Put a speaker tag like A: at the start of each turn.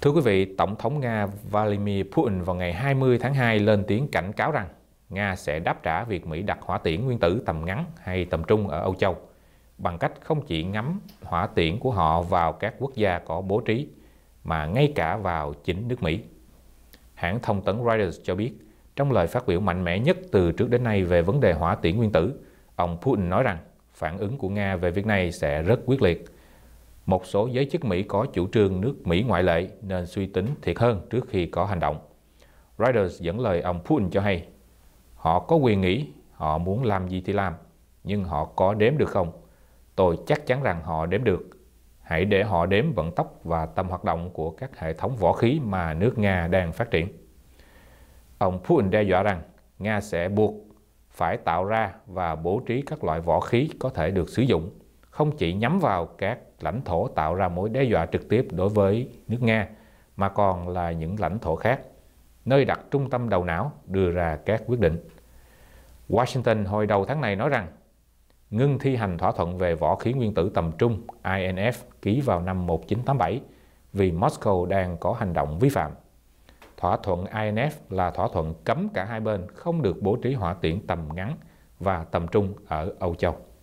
A: Thưa quý vị, Tổng thống Nga Vladimir Putin vào ngày 20 tháng 2 lên tiếng cảnh cáo rằng Nga sẽ đáp trả việc Mỹ đặt hỏa tiễn nguyên tử tầm ngắn hay tầm trung ở Âu Châu bằng cách không chỉ ngắm hỏa tiễn của họ vào các quốc gia có bố trí mà ngay cả vào chính nước Mỹ. Hãng thông tấn Reuters cho biết, trong lời phát biểu mạnh mẽ nhất từ trước đến nay về vấn đề hỏa tiễn nguyên tử, ông Putin nói rằng phản ứng của Nga về việc này sẽ rất quyết liệt – một số giới chức Mỹ có chủ trương nước Mỹ ngoại lệ nên suy tính thiệt hơn trước khi có hành động. Reuters dẫn lời ông Putin cho hay, họ có quyền nghĩ họ muốn làm gì thì làm, nhưng họ có đếm được không? Tôi chắc chắn rằng họ đếm được. Hãy để họ đếm vận tốc và tầm hoạt động của các hệ thống võ khí mà nước Nga đang phát triển. Ông Putin đe dọa rằng Nga sẽ buộc phải tạo ra và bố trí các loại võ khí có thể được sử dụng không chỉ nhắm vào các lãnh thổ tạo ra mối đe dọa trực tiếp đối với nước Nga, mà còn là những lãnh thổ khác, nơi đặt trung tâm đầu não đưa ra các quyết định. Washington hồi đầu tháng này nói rằng ngưng thi hành thỏa thuận về võ khí nguyên tử tầm trung INF ký vào năm 1987 vì Moscow đang có hành động vi phạm. Thỏa thuận INF là thỏa thuận cấm cả hai bên không được bố trí hỏa tiễn tầm ngắn và tầm trung ở Âu Châu.